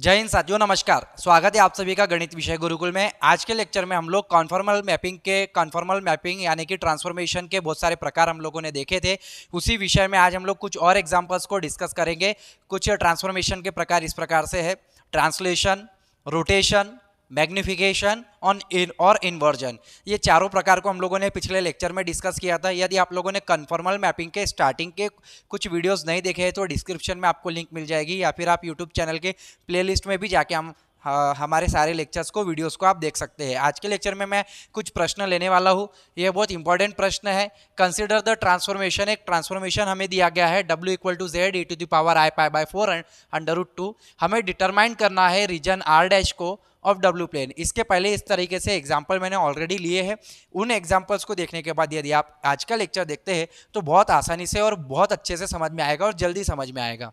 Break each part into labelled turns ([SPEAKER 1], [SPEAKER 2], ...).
[SPEAKER 1] जय हिंद साथियों नमस्कार स्वागत है आप सभी का गणित विषय गुरुकुल में आज के लेक्चर में हम लोग कॉन्फॉर्मल मैपिंग के कॉन्फॉर्मल मैपिंग यानी कि ट्रांसफॉर्मेशन के बहुत सारे प्रकार हम लोगों ने देखे थे उसी विषय में आज हम लोग कुछ और एग्जाम्पल्स को डिस्कस करेंगे कुछ ट्रांसफॉर्मेशन के प्रकार इस प्रकार से है ट्रांसलेशन रोटेशन मैग्निफिकेशन ऑन इन और इन्वर्जन ये चारों प्रकार को हम लोगों ने पिछले लेक्चर में डिस्कस किया था यदि आप लोगों ने कन्फर्मल मैपिंग के स्टार्टिंग के कुछ वीडियोस नहीं देखे हैं तो डिस्क्रिप्शन में आपको लिंक मिल जाएगी या फिर आप यूट्यूब चैनल के प्लेलिस्ट में भी जाके हम हमारे सारे लेक्चर्स को वीडियोस को आप देख सकते हैं आज के लेक्चर में मैं कुछ प्रश्न लेने वाला हूँ यह बहुत इंपॉर्टेंट प्रश्न है कंसिडर द ट्रांसफॉर्मेशन एक ट्रांसफॉर्मेशन हमें दिया गया है W equal to Z E to the power I pi by four under root two हमें डिटरमाइन करना है रीजन आर डैश को ऑफ डब्ल्यू प्लेन इसके पहले इस तरीके से एग्जाम्पल मैंने ऑलरेडी लिए हैं उन एग्जाम्पल्स को देखने के बाद यदि आप आज का लेक्चर देखते हैं तो बहुत आसानी से और बहुत अच्छे से समझ में आएगा और जल्दी समझ में आएगा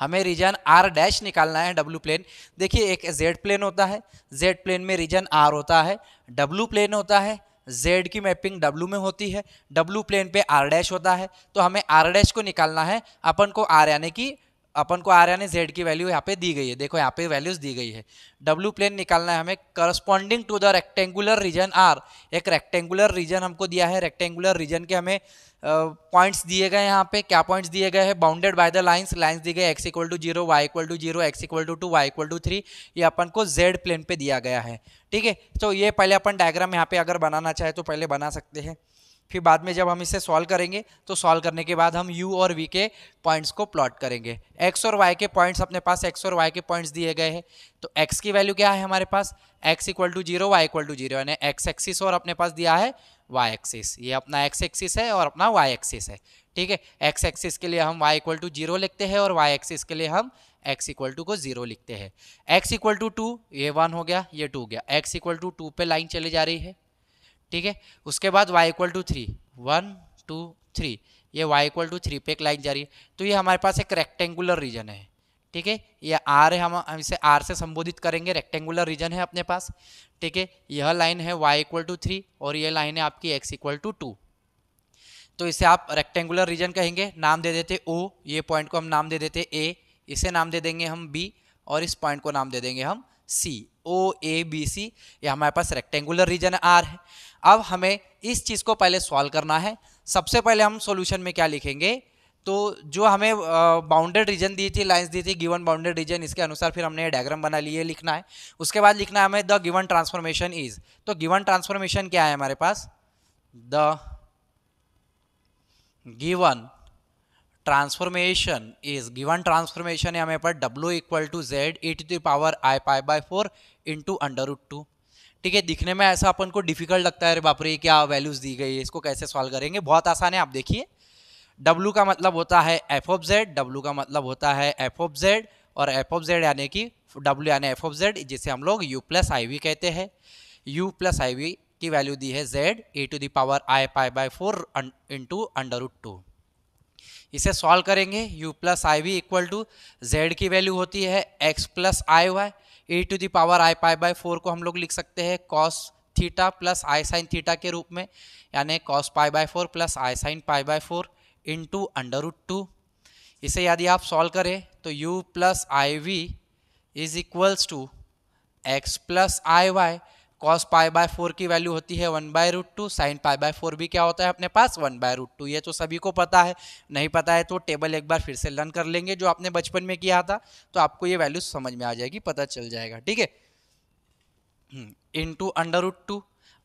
[SPEAKER 1] हमें रीजन आर डैश निकालना है डब्ल्यू प्लेन देखिए एक जेड प्लेन होता है जेड प्लेन में रीजन आर होता है डब्लू प्लेन होता है जेड की मैपिंग डब्लू में होती है डब्लू प्लेन पे आर डैश होता है तो हमें आर डैश को निकालना है अपन को आर यानी कि अपन को आर यानी जेड की वैल्यू यहाँ पे दी गई है देखो यहाँ पे वैल्यूज दी गई है डब्लू प्लेन निकालना है हमें corresponding to the rectangular region R एक रेक्टेंगुलर रीजन हमको दिया है रेक्टेंगुलर रीजन के हमें पॉइंट्स दिए गए यहाँ पे क्या पॉइंट्स दिए गए हैं bounded by the lines lines दिए गए X equal to zero Y equal to zero x equal to two Y equal to three ये अपन को जेड प्लेन पे दिया गया है ठीक है तो ये पहले अपन डायग्राम यहाँ पे अगर बनाना चाहे तो पहले बना सकते हैं फिर बाद में जब हम इसे सॉल्व करेंगे तो सॉल्व करने के बाद हम यू और वी के पॉइंट्स को प्लॉट करेंगे एक्स और वाई के पॉइंट्स अपने पास एक्स और वाई के पॉइंट्स दिए गए हैं तो एक्स की वैल्यू क्या है हमारे पास X equal to zero Y equal to zero यानी एक्स एक्सिस और अपने पास दिया है वाई एक्सिस ये अपना एक्स एक्सिस है और अपना वाई एक्सिस है ठीक है एक्स एक्सिस के लिए हम वाई इक्वल टू जीरो लिखते हैं और वाई एक्सिस के लिए हम एक्स इक्वल टू को जीरो लिखते हैं एक्स इक्वल टू टू ये वन हो गया ये टू हो गया एक्स इक्वल टू टू पे लाइन चली जा रही है ठीक है उसके बाद y equal to three one two three ये y इक्वल टू थ्री पे एक लाइन जा रही है तो ये हमारे पास एक रेक्टेंगुलर रीजन है ठीक है ये आर है हम, हम इसे आर से संबोधित करेंगे रेक्टेंगुलर रीजन है अपने पास ठीक है यह लाइन है y इक्वल टू थ्री और ये लाइन है आपकी x इक्वल टू टू तो इसे आप रेक्टेंगुलर रीजन कहेंगे नाम दे देते ओ ये पॉइंट को हम नाम दे देते ए इसे नाम दे देंगे हम बी और इस पॉइंट को नाम दे देंगे हम सी ओ ए बी सी ये हमारे पास रेक्टेंगुलर रीजन आर है अब हमें इस चीज़ को पहले सॉल्व करना है सबसे पहले हम सॉल्यूशन में क्या लिखेंगे तो जो हमें बाउंडेड रीजन दी थी लाइंस दी थी गिवन बाउंडेड रीजन इसके अनुसार फिर हमने डायग्राम बना लिए लिखना है उसके बाद लिखना है हमें द गिवन ट्रांसफॉर्मेशन इज तो गिवन ट्रांसफॉर्मेशन क्या है हमारे पास the given transformation is given transformation है हमें पर W equal to Z E to the power I pi by four into under root two ठीक है दिखने में ऐसा अपन को डिफिकल्ट लगता है अरे बापरे क्या वैल्यूज़ दी गई है इसको कैसे सॉल्व करेंगे बहुत आसान है आप देखिए W का मतलब होता है एफ ऑफ जेड डब्ल्यू का मतलब होता है एफ ऑफ जेड और एफ ऑफ जेड यानी कि डब्ल्यू यानी एफ ऑफ जेड जिसे हम लोग यू प्लस आई वी कहते हैं यू प्लस आई वी की वैल्यू दी है Z E to the power I pi by four into under root two इसे सॉल्व करेंगे u plus I V equal to Z की वैल्यू होती है x plus I Y E to the power I pi by four को हम लोग लिख सकते हैं कॉस थीटा प्लस आई साइन थीटा के रूप में यानी cos pi by four plus I sine pi by four two under root two इसे यदि आप सॉल्व करें तो you plus I we is equals to x plus I Y cos pi by four की वैल्यू होती है one by root two sine pi by four भी क्या होता है अपने पास वन बाय रूट टू ये तो सभी को पता है नहीं पता है तो टेबल एक बार फिर से लर्न कर लेंगे जो आपने बचपन में किया था तो आपको ये वैल्यू समझ में आ जाएगी पता चल जाएगा ठीक है into under root two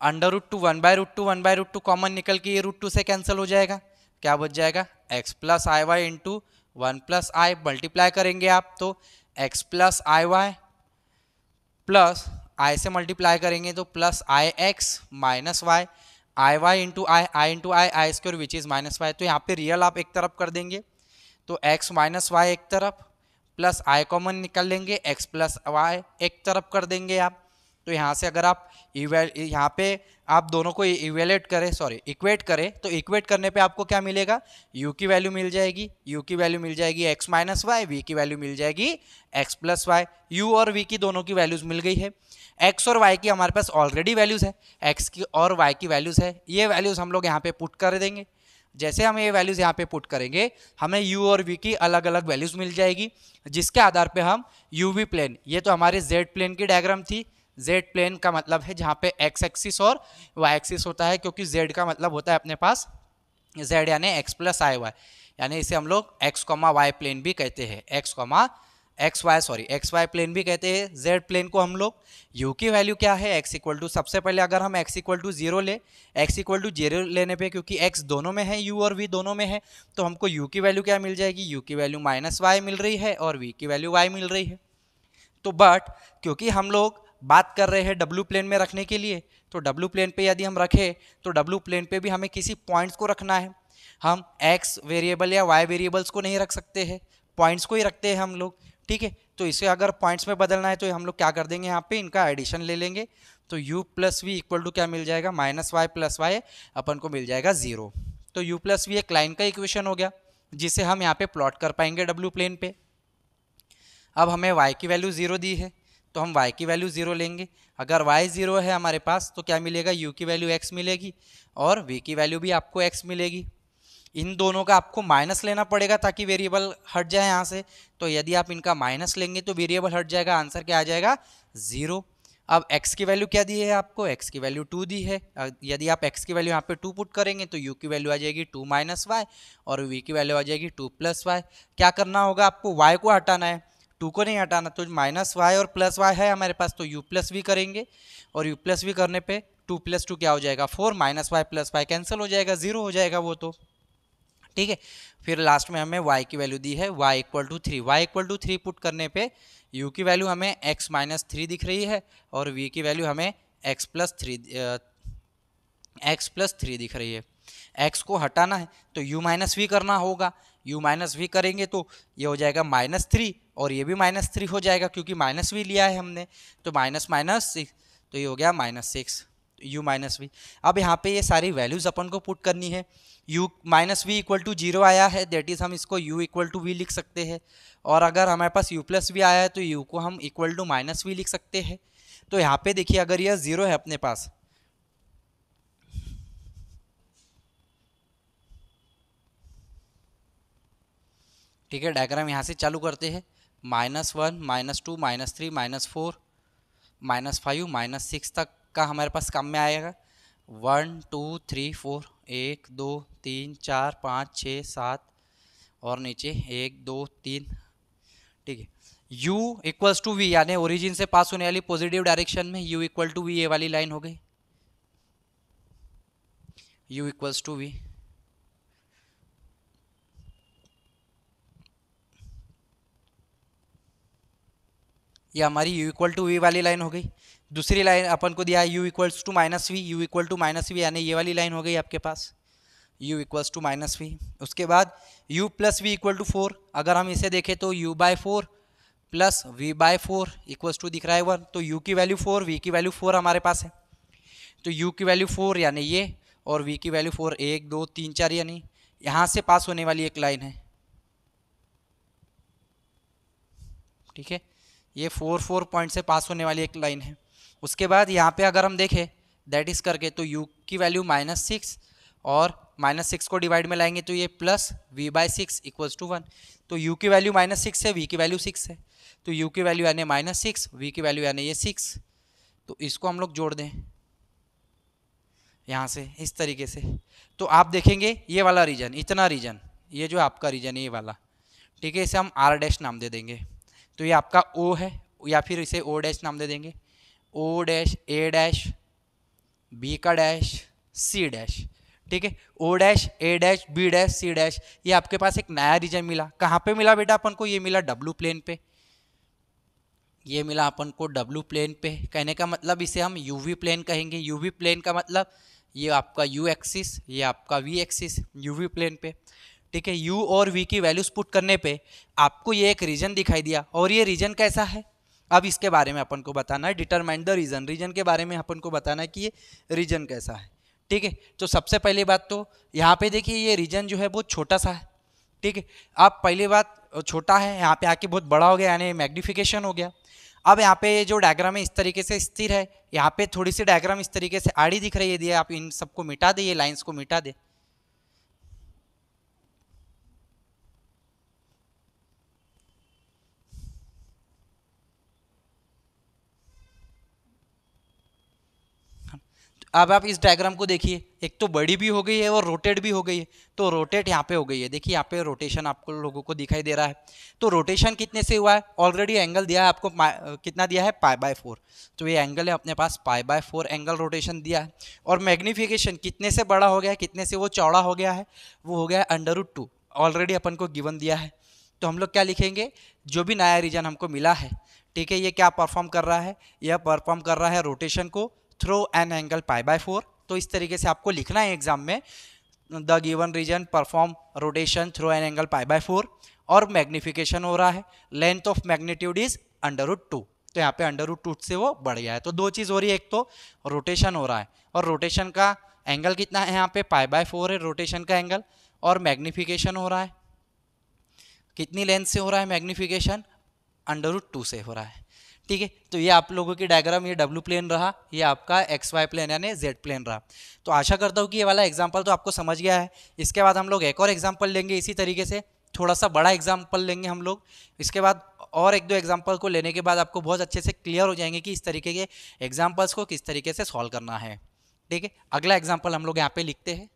[SPEAKER 1] under root two one by root two one by root two common निकल के ये रूट टू से कैंसिल हो जाएगा क्या बच जाएगा X plus I Y into one plus I multiply करेंगे आप तो X plus I Y plus I से मल्टीप्लाई करेंगे तो plus I x minus Y I Y into I I into I I square which is minus Y तो यहाँ पे real आप एक तरफ कर देंगे तो एक्स माइनस वाई एक तरफ प्लस आई कॉमन निकल लेंगे एक्स प्लस वाई एक तरफ कर देंगे आप तो यहाँ से अगर आप इवेल यहाँ पे आप दोनों को इवेलेट करें सॉरी इक्वेट करें तो इक्वेट करने पे आपको क्या मिलेगा u की वैल्यू मिल जाएगी u की वैल्यू मिल जाएगी x माइनस वाई वी की वैल्यू मिल जाएगी x प्लस वाई यू और v की दोनों की वैल्यूज़ मिल गई है x और y की हमारे पास ऑलरेडी वैल्यूज़ है x की और y की वैल्यूज़ है ये वैल्यूज़ हम लोग यहाँ पे पुट कर देंगे जैसे हम ये वैल्यूज़ यहाँ पे पुट करेंगे हमें u और v की अलग अलग वैल्यूज़ मिल जाएगी जिसके आधार पे हम यू वी प्लेन ये तो हमारे जेड प्लेन की डायग्राम थी जेड प्लेन का मतलब है जहाँ पे एक्स एक्सिस और वाई एक्सिस होता है क्योंकि जेड का मतलब होता है अपने पास जेड यानी एक्स प्लस आई वाई यानी इसे हम लोग एक्स कॉमा वाई प्लेन भी कहते हैं X comma X Y sorry X Y plane भी कहते हैं जेड प्लेन को हम लोग यू की वैल्यू क्या है एक्स इक्वल टू सबसे पहले अगर हम एक्स इक्वल टू जीरो ले एक्स इक्वल टू जीरो लेने पे क्योंकि एक्स दोनों में है यू और वी दोनों में है तो हमको यू की वैल्यू क्या मिल जाएगी यू की वैल्यू माइनस वाई मिल रही है और वी की वैल्यू वाई मिल रही है तो बट क्योंकि हम लोग बात कर रहे हैं डब्लू प्लेन में रखने के लिए तो डब्लू प्लेन पे यदि हम रखें तो डब्लू प्लेन पे भी हमें किसी पॉइंट्स को रखना है हम एक्स वेरिएबल या वाई वेरिएबल्स को नहीं रख सकते हैं पॉइंट्स को ही रखते हैं हम लोग ठीक है तो इसे अगर पॉइंट्स में बदलना है तो हम लोग क्या कर देंगे यहाँ पे इनका एडिशन ले लेंगे तो u plus we equal to क्या मिल जाएगा माइनस वाई प्लस वाई अपन को मिल जाएगा ज़ीरो तो u प्लस वी एक लाइन का इक्वेशन हो गया जिसे हम यहाँ पे प्लॉट कर पाएंगे डब्लू प्लेन पे अब हमें y की वैल्यू ज़ीरो दी है तो हम y की वैल्यू ज़ीरो लेंगे अगर y ज़ीरो है हमारे पास तो क्या मिलेगा u की वैल्यू x मिलेगी और v की वैल्यू भी आपको x मिलेगी इन दोनों का आपको माइनस लेना पड़ेगा ताकि वेरिएबल हट जाए यहाँ से तो यदि आप इनका माइनस लेंगे तो वेरिएबल हट जाएगा आंसर क्या आ जाएगा ज़ीरो अब x की वैल्यू क्या दी है आपको x की वैल्यू टू दी है यदि आप x की वैल्यू यहाँ पे टू पुट करेंगे तो u की वैल्यू आ जाएगी टू माइनस वाई और v की वैल्यू आ जाएगी टू प्लस वाई क्या करना होगा आपको y को हटाना है टू को नहीं हटाना तो माइनस वाई और प्लस वाई है हमारे पास तो यू प्लस वी करेंगे और यू प्लस वी करने पे टू प्लस टू क्या हो जाएगा four minus Y plus Y cancel हो जाएगा ज़ीरो हो जाएगा वो तो ठीक है फिर लास्ट में हमें वाई की वैल्यू दी है Y equal to three Y equal to three put करने पर यू की वैल्यू हमें एक्स माइनस थ्री दिख रही है और वी की वैल्यू हमें X plus three X plus three दिख रही है एक्स को हटाना है तो यू माइनस वी करना होगा यू माइनस वी करेंगे तो ये हो जाएगा माइनस थ्री और ये भी माइनस थ्री हो जाएगा क्योंकि माइनस भी लिया है हमने तो माइनस माइनस सिक्स तो ये हो गया minus six U minus V अब यहाँ पे ये सारी वैल्यूज़ अपन को पुट करनी है U minus we equal to zero आया है देट इज़ हम इसको यू इक्वल टू वी लिख सकते हैं और अगर हमारे पास यू प्लस वी आया है तो यू को हम इक्वल टू माइनस वी लिख सकते हैं तो यहाँ पे देखिए अगर यह ज़ीरो है अपने पास ठीक है डायग्राम यहाँ से चालू करते हैं minus one minus two minus three minus four minus five minus six तक का हमारे पास कम में आएगा वन टू थ्री फोर एक दो तीन चार पाँच छः सात और नीचे एक दो तीन ठीक है u इक्वल्स टू वी यानी ओरिजिन से पास होने वाली पॉजिटिव डायरेक्शन में u इक्वल टू वी ये वाली लाइन हो गई u इक्वल्स टू वी ये हमारी यू इक्वल टू वी वाली लाइन हो गई दूसरी लाइन अपन को दिया है U equals to minus V U equal to minus V यानी ये वाली लाइन हो गई आपके पास U equals to minus V उसके बाद U plus we equal to four अगर हम इसे देखें तो U by four plus V by four equals to दिख रहा है वन तो यू की वैल्यू फोर वी की वैल्यू फोर हमारे पास है तो यू की वैल्यू फोर यानी ये और वी की वैल्यू फोर एक दो तीन चार यानी यहाँ से पास होने वाली एक लाइन है ठीक है ये फोर फोर पॉइंट से पास होने वाली एक लाइन है उसके बाद यहाँ पे अगर हम देखें दैट इज़ करके तो u की वैल्यू माइनस सिक्स और माइनस सिक्स को डिवाइड में लाएंगे तो ये plus V by six equals to one तो u की वैल्यू माइनस सिक्स है v की वैल्यू सिक्स है तो u की वैल्यू यानी माइनस सिक्स वी की वैल्यू यानी ये सिक्स तो इसको हम लोग जोड़ दें यहाँ से इस तरीके से तो आप देखेंगे ये वाला रीजन इतना रीजन ये जो आपका रीजन है ये वाला ठीक है इसे हम आर डैश नाम दे देंगे तो ये आपका ओ है या फिर इसे ओ डैश नाम दे देंगे O dash A dash B का डैश सी डैश ठीक है O dash A dash B dash C dash ये आपके पास एक नया रीजन मिला कहाँ पे मिला बेटा अपन को ये मिला डब्लू प्लेन पे ये मिला अपन को डब्लू प्लेन पे कहने का मतलब इसे हम यूवी प्लेन कहेंगे यूवी प्लेन का मतलब ये आपका यू एक्सिस ये आपका वी एक्सिस यूवी प्लेन पे ठीक है यू और वी की वैल्यूज पुट करने पे आपको ये एक रीजन दिखाई दिया और ये रीजन कैसा है अब इसके बारे में अपन को बताना है डिटरमाइंड द रीजन रीजन के बारे में अपन को बताना है कि ये रीजन कैसा है ठीक है तो सबसे पहली बात तो यहाँ पे देखिए ये रीजन जो है बहुत छोटा सा है ठीक है अब पहली बात छोटा है यहाँ पे आके बहुत बड़ा हो गया यानी मैग्निफिकेशन हो गया अब यहाँ पे जो डायग्राम है इस तरीके से स्थिर है यहाँ पे थोड़ी सी डायग्राम इस तरीके से आड़ी दिख रही है दिए आप इन सबको मिटा दे ये लाइन्स को मिटा दे अब आप इस डायग्राम को देखिए एक तो बड़ी भी हो गई है और रोटेट भी हो गई है तो रोटेट यहाँ पे हो गई है देखिए यहाँ पे रोटेशन आपको लोगों को दिखाई दे रहा है तो रोटेशन कितने से हुआ है ऑलरेडी एंगल दिया है आपको कितना दिया है पाई बाय फोर तो ये एंगल है अपने पास pi by four angle rotation दिया है और मैग्निफिकेशन कितने से बड़ा हो गया है कितने से वो चौड़ा हो गया है वो हो गया है अंडर टू ऑलरेडी अपन को गिवन दिया है तो हम लोग क्या लिखेंगे जो भी नया रीजन हमको मिला है ठीक है ये क्या परफॉर्म कर रहा है यह परफॉर्म कर रहा है रोटेशन को through an angle pi by four तो इस तरीके से आपको लिखना है एग्जाम में the given region perform rotation through an angle pi by four और मैग्निफिकेशन हो रहा है length of magnitude is under root two तो यहाँ पे अंडर रूट टू से वो बढ़ गया है तो दो चीज़ हो रही है एक तो रोटेशन हो रहा है और रोटेशन का एंगल कितना है यहाँ पे पाई बाय फोर है रोटेशन का एंगल और मैग्निफिकेशन हो रहा है कितनी लेंथ से हो रहा है मैग्निफिकेशन अंडर रूट टू से हो रहा है ठीक है तो ये आप लोगों की डायग्राम ये डब्ल्यू प्लेन रहा ये आपका एक्स वाई प्लेन यानी जेड प्लेन रहा तो आशा करता हूँ कि ये वाला एग्जाम्पल तो आपको समझ गया है इसके बाद हम लोग एक और एग्जाम्पल लेंगे इसी तरीके से थोड़ा सा बड़ा एग्जाम्पल लेंगे हम लोग इसके बाद और एक दो एग्जाम्पल को लेने के बाद आपको बहुत अच्छे से क्लियर हो जाएंगे कि इस तरीके के एग्जाम्पल्स को किस तरीके से सॉल्व करना है ठीक है अगला एग्जाम्पल हम लोग यहाँ पे लिखते हैं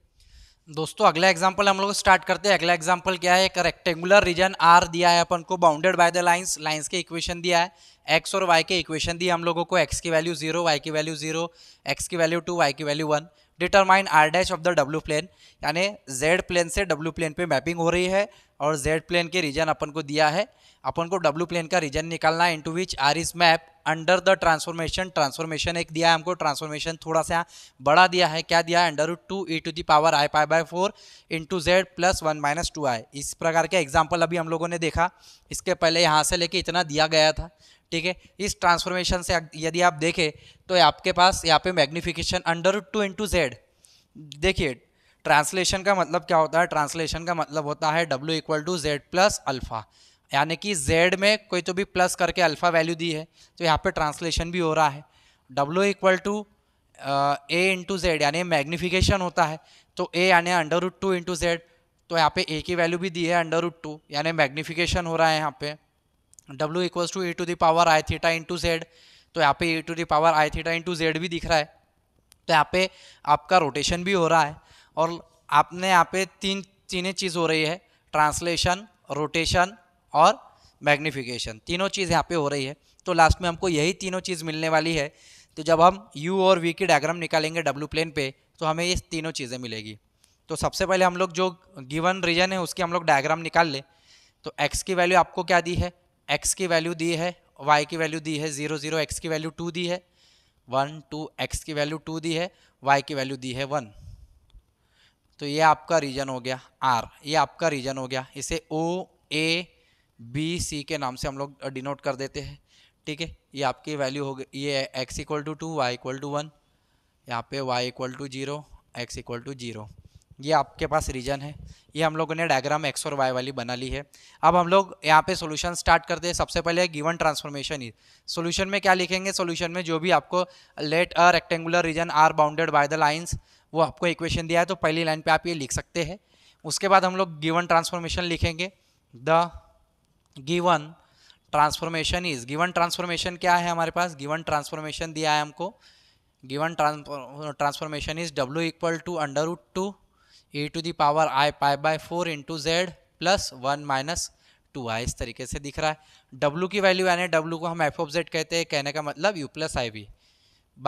[SPEAKER 1] दोस्तों अगला एग्जांपल हम लोग स्टार्ट करते हैं अगला एग्जांपल क्या है एक रेक्टेंगुलर रीजन आर दिया है अपन को bounded by the lines lines के इक्वेशन दिया है एक्स और वाई के इक्वेशन दिए हम लोगों को एक्स की वैल्यू जीरो वाई की वैल्यू जीरो एक्स की वैल्यू टू वाई की value one determine R dash of the W plane यानी जेड प्लेन से डब्ल्यू प्लेन पर मैपिंग हो रही है और जेड प्लेन के रीजन अपन को दिया है अपन को डब्ल्यू प्लेन का रीजन निकालना है into which R is map under the transformation transformation एक दिया है हमको ट्रांसफॉर्मेशन थोड़ा सा बड़ा दिया है क्या दिया है under root two E to the power I pi by four into Z plus one minus two आई इस प्रकार के एग्जाम्पल अभी हम लोगों ने देखा इसके पहले यहाँ से लेके इतना दिया गया था ठीक है इस ट्रांसफॉर्मेशन से यदि आप देखें तो आपके पास यहाँ पे magnification under root two into z देखिए ट्रांसलेशन का मतलब क्या होता है ट्रांसलेशन का मतलब होता है W equal to z plus alpha यानी कि z में कोई तो भी प्लस करके अल्फ़ा वैल्यू दी है तो यहाँ पे ट्रांसलेशन भी हो रहा है w equal to a into z यानी मैग्निफिकेशन होता है तो ए यानी under root two into z तो यहाँ पे ए की वैल्यू भी दी है अंडर रूट टू यानी मैग्निफिकेशन हो रहा है यहाँ पे w equal to a to the power i theta into z तो यहाँ पे a to the power i theta into z भी दिख रहा है तो यहाँ पे आपका रोटेशन भी हो रहा है और आपने यहाँ पे तीन तीन चीज़ हो रही है ट्रांसलेशन रोटेशन और मैग्निफिकेशन तीनों चीज़ यहाँ पे हो रही है तो लास्ट में हमको यही तीनों चीज़ मिलने वाली है तो जब हम यू और वी की डायग्राम निकालेंगे डब्ल्यू प्लेन पे तो हमें ये तीनों चीज़ें मिलेगी तो सबसे पहले हम लोग जो गिवन रीजन है उसकी हम लोग डायग्राम निकाल लें तो एक्स की वैल्यू आपको क्या दी है एक्स की वैल्यू दी है वाई की वैल्यू दी है ज़ीरो ज़ीरो एक्स की वैल्यू टू दी है वन टू एक्स की वैल्यू टू दी है वाई की वैल्यू दी है वन तो ये आपका रीजन हो गया आर ये आपका रीजन हो गया इसे ओ ए बी सी के नाम से हम लोग डिनोट कर देते हैं ठीक है ये आपकी वैल्यू हो गई ये x equal to two Y equal to one यहाँ पे y equal to zero x equal to zero ये आपके पास रीजन है ये हम लोगों ने डायग्राम एक्स और वाई वाली बना ली है अब हम लोग यहाँ पे सॉल्यूशन स्टार्ट करते हैं सबसे पहले गिवन ट्रांसफॉर्मेशन ही सॉल्यूशन में क्या लिखेंगे सॉल्यूशन में जो भी आपको let a rectangular region R bounded by the lines वो आपको इक्वेशन दिया है तो पहली लाइन पे आप ये लिख सकते हैं उसके बाद हम लोग गिवन ट्रांसफॉर्मेशन लिखेंगे the given transformation is given transformation क्या है हमारे पास गिवन ट्रांसफॉर्मेशन दिया है हमको गिवन ट्रांसफॉर्मेशन इज डब्ल्यू equal to under root two a to the power I pi by four into Z plus one minus two आई इस तरीके से दिख रहा है डब्ल्यू की वैल्यू यानी डब्ल्यू को हम एफ ऑफ जेड कहते हैं कहने का मतलब यू प्लस आई वी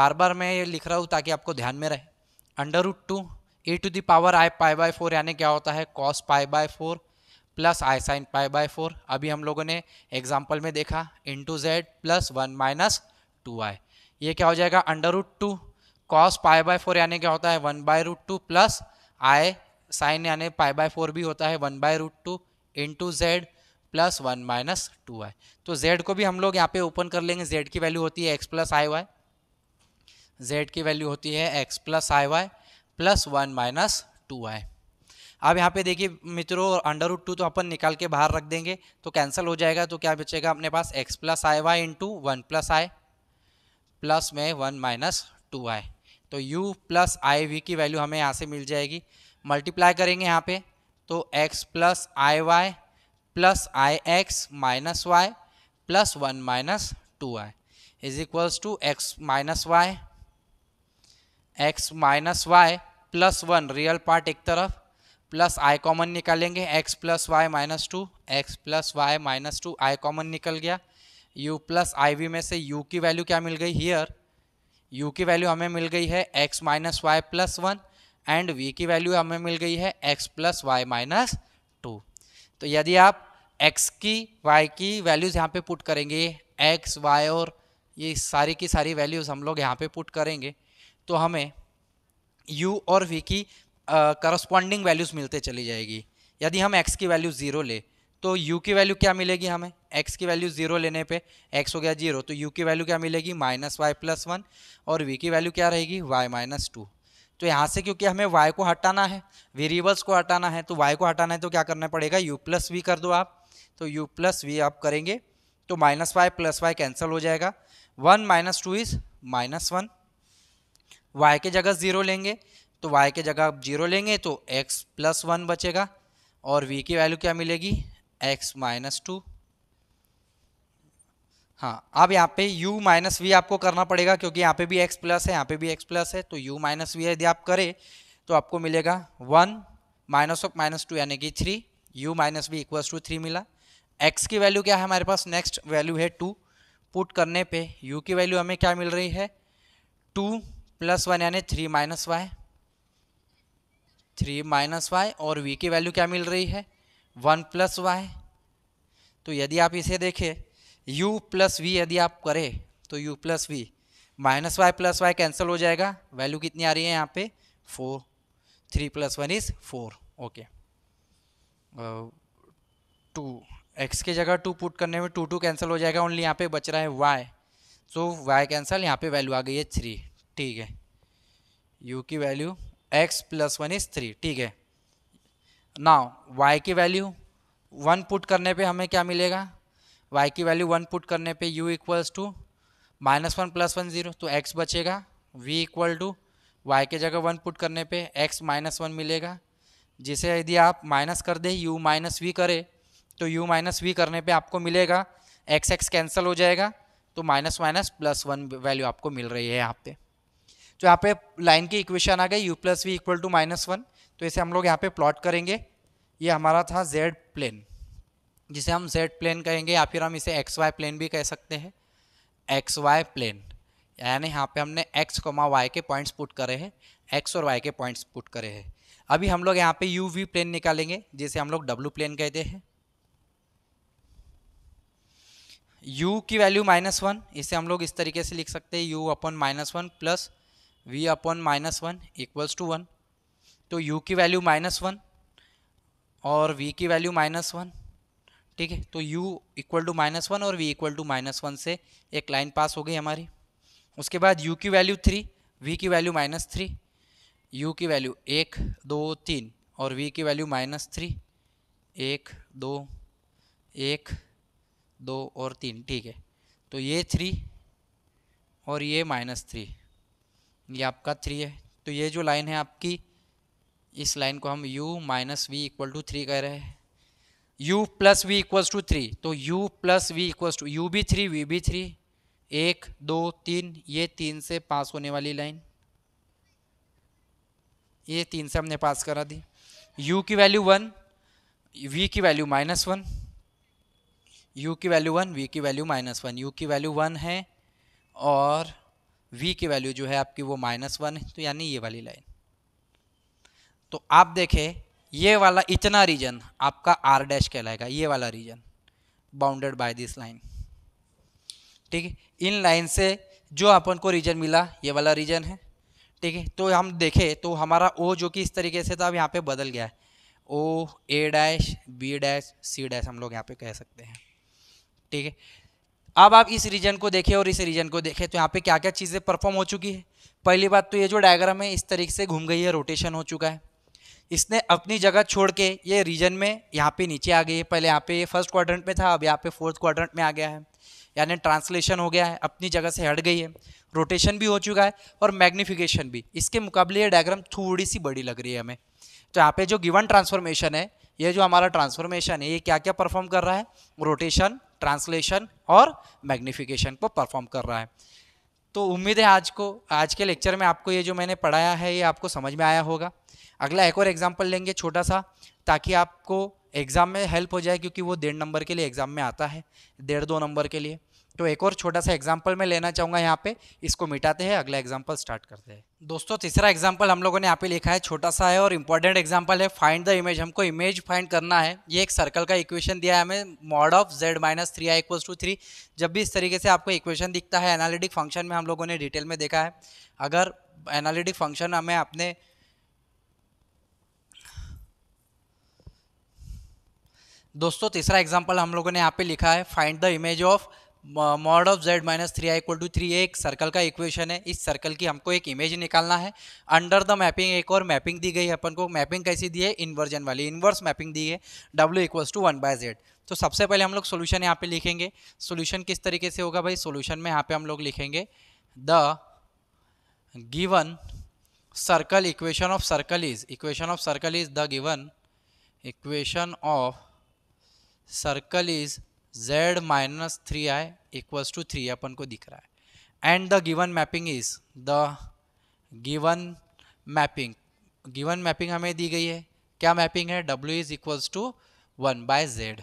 [SPEAKER 1] बार बार मैं ये लिख रहा हूँ ताकि आपको ध्यान में रहे under root two a to the power I pi by four यानी क्या होता है cos pi by four plus I sine pi by four अभी हम लोगों ने एग्जाम्पल में देखा into Z plus one minus two i ये क्या हो जाएगा under root two cos pi by four यानी क्या होता है one by root two plus I sine यानी पाई बाय फोर भी होता है one by root two two z plus one minus two i तो जेड को भी हम लोग यहाँ पे ओपन कर लेंगे जेड की वैल्यू होती है एक्स प्लस आई वाई जेड की वैल्यू होती है x plus I Y plus one minus two i अब यहाँ पे देखिए मित्रों अंडर रूट टू तो अपन निकाल के बाहर रख देंगे तो कैंसिल हो जाएगा तो क्या बचेगा अपने पास x plus I Y into one plus i plus में वन माइनस टू आई तो u प्लस आई वी की वैल्यू हमें यहाँ से मिल जाएगी मल्टीप्लाई करेंगे यहाँ पे तो x plus I Y plus I x minus Y plus one minus two i is equals to x minus y x minus Y plus one real part एक तरफ प्लस आई कॉमन निकालेंगे x plus y minus two x plus y minus two i common निकल गया you plus I we में से you की value क्या मिल गई हियर यू की वैल्यू हमें मिल गई है x minus Y plus one and v की वैल्यू हमें मिल गई है x plus y minus two तो यदि आप एक्स की वाई की वैल्यूज़ यहाँ पे पुट करेंगे एक्स वाई और ये सारी की सारी वैल्यूज़ हम लोग यहाँ पे पुट करेंगे तो हमें यू और वी की करस्पॉन्डिंग वैल्यूज़ मिलते चली जाएगी यदि हम एक्स की वैल्यू ज़ीरो ले तो यू की वैल्यू क्या मिलेगी हमें एक्स की वैल्यू ज़ीरो लेने पे एक्स हो गया जीरो तो यू की वैल्यू क्या मिलेगी माइनस वाई प्लस वन और वी की वैल्यू क्या रहेगी वाई माइनस टू तो यहाँ से क्योंकि हमें वाई को हटाना है वेरिएबल्स को हटाना है तो वाई को हटाना है तो क्या करना पड़ेगा यू प्लस वी कर दो आप तो यू प्लस वी आप करेंगे तो minus Y plus Y cancel हो जाएगा one minus two is minus one y के जगह ज़ीरो लेंगे तो y के जगह आप जीरो लेंगे तो x प्लस वन बचेगा और v की वैल्यू क्या मिलेगी x माइनस टू हाँ अब यहाँ पे u माइनस वी आपको करना पड़ेगा क्योंकि यहाँ पे भी x प्लस है यहाँ पे भी x प्लस है तो u माइनस वी यदि आप करें तो आपको मिलेगा one minus of minus two यानी कि three u minus v equals to three मिला x की वैल्यू क्या है हमारे पास नेक्स्ट वैल्यू है टू पुट करने पे u की वैल्यू हमें क्या मिल रही है टू प्लस वन यानी three minus y three minus Y और वी की वैल्यू क्या मिल रही है वन प्लस वाई तो यदि आप इसे देखें यू प्लस वी यदि आप करें तो you plus v minus Y plus Y cancel हो जाएगा वैल्यू कितनी आ रही है यहाँ पे four three plus one is four okay two x की जगह टू पुट करने में टू टू कैंसिल हो जाएगा ओनली यहाँ पे बच रहा है वाई सो वाई कैंसिल यहाँ पे वैल्यू आ गई है थ्री ठीक है यू की value x plus one is three ठीक है ना वाई की वैल्यू वन पुट करने पे हमें क्या मिलेगा वाई की वैल्यू वन पुट करने पे u equals to minus one plus one zero तो एक्स बचेगा वी इक्वल टू वाई के जगह वन पुट करने पे एक्स माइनस वन मिलेगा जिसे यदि आप माइनस कर दें यू माइनस वी करें तो यू माइनस वी करने पे आपको मिलेगा एक्स एक्स कैंसिल हो जाएगा तो minus minus plus one value आपको मिल रही है यहाँ पे तो यहाँ पे लाइन की इक्वेशन आ गई u plus we equal to minus one तो इसे हम लोग यहाँ पे प्लॉट करेंगे ये हमारा था जेड प्लेन जिसे हम जेड प्लेन कहेंगे या फिर हम इसे एक्स वाई प्लेन भी कह सकते हैं एक्स वाई प्लेन यानी यहाँ पे हमने एक्स कोमा वाई के पॉइंट्स पुट करे हैं एक्स और वाई के पॉइंट्स पुट करे हैं अभी हम लोग यहाँ पे यू वी प्लेन निकालेंगे जिसे हम लोग डब्लू प्लेन कहते हैं यू की वैल्यू माइनस वन इसे हम लोग इस तरीके से लिख सकते हैं u upon minus one plus v upon minus one equals to one तो u की वैल्यू माइनस वन और v की वैल्यू माइनस वन ठीक है तो u equal to minus one और v equal to minus one से एक लाइन पास हो गई हमारी उसके बाद u की वैल्यू थ्री v की वैल्यू माइनस थ्री यू की वैल्यू एक दो तीन और v की वैल्यू माइनस थ्री एक दो एक दो और तीन ठीक है तो ये थ्री और ये माइनस थ्री ये आपका थ्री है तो ये जो लाइन है आपकी इस लाइन को हम u minus we equal to three कह रहे हैं u plus v equals to three तो u plus v equals to u भी थ्री वी भी थ्री एक दो तीन ये तीन से पास होने वाली लाइन ये तीन से हमने पास करा दी u की वैल्यू वन v की वैल्यू माइनस वन यू की वैल्यू वन v की वैल्यू माइनस वन यू की वैल्यू वन है और v की वैल्यू जो है आपकी वो माइनस वन है तो यानी ये वाली लाइन तो आप देखें ये वाला इतना रीजन आपका आर डैश कहलाएगा ये वाला region bounded by this line ठीक है इन लाइन से जो अपन को रीजन मिला ये वाला रीजन है ठीक है तो हम देखें तो हमारा ओ जो कि इस तरीके से था अब यहाँ पे बदल गया है O A dash B dash C dash हम लोग यहाँ पे कह सकते हैं ठीक है अब आप इस रीजन को देखें और इस रीजन को देखें तो यहाँ पे क्या क्या चीज़ें परफॉर्म हो चुकी है पहली बात तो ये जो डायग्राम है इस तरीके से घूम गई है रोटेशन हो चुका है इसने अपनी जगह छोड़ के ये रीजन में यहाँ पे नीचे आ गई है पहले यहाँ पे ये फर्स्ट क्वाड्रेंट में था अब यहाँ पे फोर्थ क्वाड्रेंट में आ गया है यानी ट्रांसलेशन हो गया है अपनी जगह से हट गई है रोटेशन भी हो चुका है और मैग्निफिकेशन भी इसके मुकाबले ये डायग्राम थोड़ी सी बड़ी लग रही है हमें तो यहाँ पे जो गिवन ट्रांसफॉर्मेशन है ये जो हमारा ट्रांसफॉर्मेशन है ये क्या क्या परफॉर्म कर रहा है रोटेशन ट्रांसलेशन और मैग्निफिकेशन को परफॉर्म कर रहा है तो उम्मीद है आज को आज के लेक्चर में आपको ये जो मैंने पढ़ाया है ये आपको समझ में आया होगा अगला एक और एग्जाम्पल लेंगे छोटा सा ताकि आपको एग्ज़ाम में हेल्प हो जाए क्योंकि वो डेढ़ नंबर के लिए एग्ज़ाम में आता है डेढ़ दो नंबर के लिए तो एक और छोटा सा एग्जाम्पल मैं लेना चाहूँगा यहाँ पे इसको मिटाते हैं अगला एग्जाम्पल स्टार्ट करते हैं दोस्तों तीसरा एग्जाम्पल हम लोगों ने यहाँ पे लिखा है छोटा सा है और इंपॉर्टेंट एग्जाम्पल है फाइंड द इमेज हमको इमेज फाइंड करना है ये एक सर्कल का इक्वेशन दिया है हमें mod of z minus three i equals to three जब भी इस तरीके से आपको इक्वेशन दिखता है एनालिटिक फंक्शन में हम लोगों ने डिटेल में देखा है अगर एनालिटिक फंक्शन हमें अपने दोस्तों तीसरा एग्जाम्पल हम लोगों ने यहाँ पे लिखा है find the image of mod of z minus three i equal to three एक सर्कल का इक्वेशन है इस सर्कल की हमको एक इमेज निकालना है अंडर द मैपिंग एक और मैपिंग दी गई है अपन को मैपिंग कैसी दी है इन्वर्जन वाली इन्वर्स मैपिंग दी है डब्ल्यू equals to one by z तो सबसे पहले हम लोग सोल्यूशन यहाँ पे लिखेंगे सोल्यूशन किस तरीके से होगा भाई सोल्यूशन में यहाँ पे हम लोग लिखेंगे the given circle equation of circle is equation of circle is the given equation of circle is z minus three i equals to three अपन को दिख रहा है and the given mapping is the given mapping given mapping हमें दी गई है क्या मैपिंग है w is equals to one by z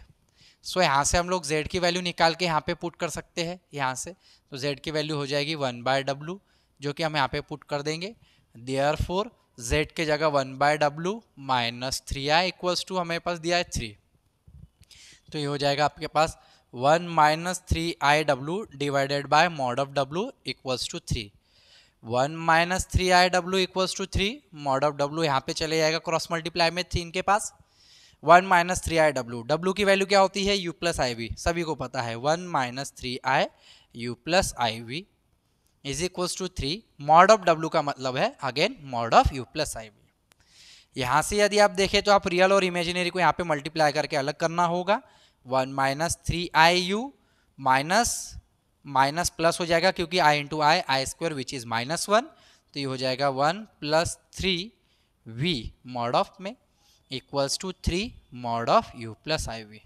[SPEAKER 1] so यहाँ से हम लोग z की वैल्यू निकाल के यहाँ पे पुट कर सकते हैं यहाँ से तो z की वैल्यू हो जाएगी वन बाय डब्लू जो कि हम यहाँ पे पुट कर देंगे देयर फोर जेड के जगह वन बाय डब्लू minus three i equals to हमारे पास दिया है थ्री तो ये हो जाएगा आपके पास one minus three I W divided by mod of W equals to three one minus three I W equals to three mod of W यहाँ पे चले जाएगा क्रॉस मल्टीप्लाई में थ्री इनके पास one minus three I W W की value क्या होती है यू प्लस आई वी सभी को पता है one minus three i u plus I we is equals to three mod of डब्लू का मतलब है again mod of u plus I v यहाँ से यदि आप देखें तो आप रियल और इमेजिनरी को यहाँ पे मल्टीप्लाई करके अलग करना होगा one minus three i u minus minus plus हो जाएगा क्योंकि i into I i square which is minus one तो ये हो जाएगा one plus three v mod of में equals to three mod of u plus I v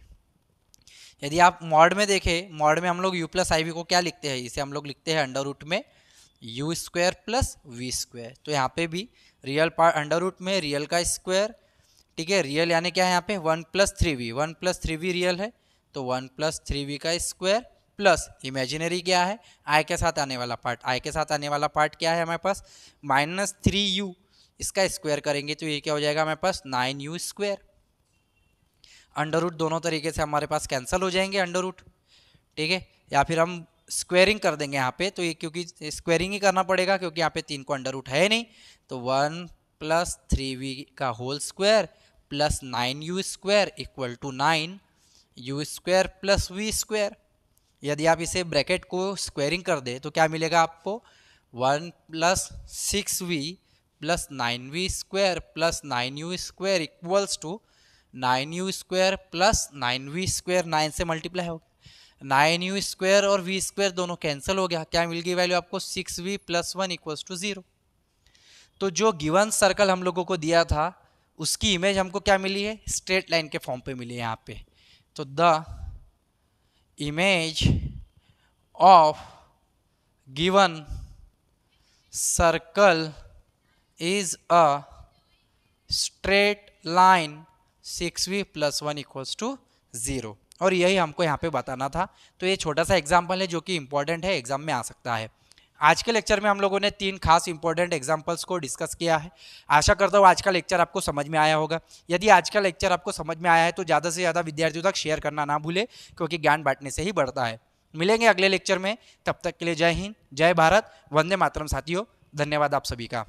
[SPEAKER 1] यदि आप मॉड में देखें मॉड में हम लोग यू प्लस आई वी को क्या लिखते हैं इसे हम लोग लिखते हैं अंडर रूट में u square plus v square तो यहाँ पे भी रियल पार्ट अंडर रूट में रियल का स्क्वायर ठीक है रियल यानी क्या है यहाँ पे one plus three v one plus three v real है तो वन प्लस थ्री वी का स्क्वायर प्लस इमेजिनरी क्या है आई के साथ आने वाला पार्ट आई के साथ आने वाला पार्ट क्या है हमारे पास माइनस थ्री यू इसका स्क्वायर करेंगे तो ये क्या हो जाएगा हमारे पास nine u square under root दोनों तरीके से हमारे पास कैंसिल हो जाएंगे अंडर रूट ठीक है या फिर हम स्क्वेयरिंग कर देंगे यहाँ पे तो ये क्योंकि स्क्वेयरिंग ही करना पड़ेगा क्योंकि यहाँ पे तीन को अंडर रूट है नहीं तो वन प्लस थ्री वी का whole square plus nine u square equal to nine u square plus v square यदि आप इसे ब्रैकेट को स्क्वेयरिंग कर दें तो क्या मिलेगा आपको one plus six v plus nine v square plus nine u square equals two nine u square plus nine v square nine से मल्टीप्लाई होगा नाइन यू स्क्वायर और वी स्क्वायर दोनों कैंसिल हो गया क्या मिल गई वैल्यू आपको six v plus one equals two zero तो जो गिवन सर्कल हम लोगों को दिया था उसकी इमेज हमको क्या मिली है स्ट्रेट लाइन के फॉर्म पे मिली है यहाँ पे तो the image of given circle is a straight line six v plus one equals two zero और यही हमको यहाँ पे बताना था तो ये छोटा सा एग्जाम्पल है जो कि इम्पोर्टेंट है एग्जाम में आ सकता है आज के लेक्चर में हम लोगों ने तीन खास इंपॉर्टेंट एग्जाम्पल्स को डिस्कस किया है आशा करता हूँ आज का लेक्चर आपको समझ में आया होगा यदि आज का लेक्चर आपको समझ में आया है तो ज़्यादा से ज़्यादा विद्यार्थियों तक शेयर करना ना भूले क्योंकि ज्ञान बांटने से ही बढ़ता है मिलेंगे अगले लेक्चर में तब तक के लिए जय हिंद जय भारत वंदे मातरम साथियों धन्यवाद आप सभी का